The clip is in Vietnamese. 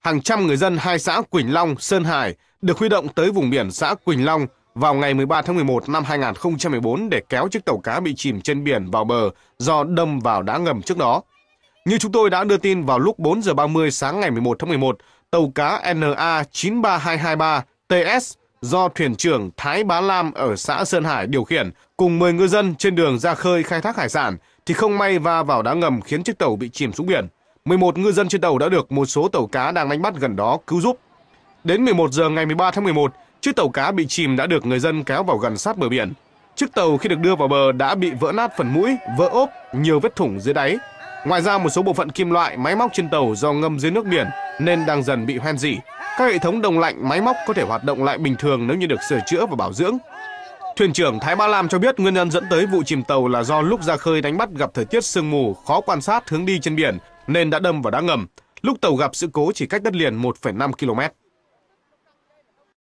hàng trăm người dân hai xã Quỳnh Long, Sơn Hải được huy động tới vùng biển xã Quỳnh Long vào ngày 13 tháng 11 năm 2014 để kéo chiếc tàu cá bị chìm trên biển vào bờ do đâm vào đá ngầm trước đó. Như chúng tôi đã đưa tin vào lúc 4 giờ 30 sáng ngày 11 tháng 11, tàu cá NA 93223 TS do thuyền trưởng Thái Bá Lam ở xã Sơn Hải điều khiển cùng 10 ngư dân trên đường ra khơi khai thác hải sản thì không may va vào đá ngầm khiến chiếc tàu bị chìm xuống biển. 11 ngư dân trên tàu đã được một số tàu cá đang đánh bắt gần đó cứu giúp. Đến 11 giờ ngày 13 tháng 11, chiếc tàu cá bị chìm đã được người dân kéo vào gần sát bờ biển. Chiếc tàu khi được đưa vào bờ đã bị vỡ nát phần mũi, vỡ ốp, nhiều vết thủng dưới đáy. Ngoài ra một số bộ phận kim loại, máy móc trên tàu do ngâm dưới nước biển nên đang dần bị hoen dỉ. Các hệ thống đồng lạnh, máy móc có thể hoạt động lại bình thường nếu như được sửa chữa và bảo dưỡng. Thuyền trưởng Thái Ba Lam cho biết nguyên nhân dẫn tới vụ chìm tàu là do lúc ra khơi đánh bắt gặp thời tiết sương mù, khó quan sát hướng đi trên biển nên đã đâm và đã ngầm. Lúc tàu gặp sự cố chỉ cách đất liền 1,5 km.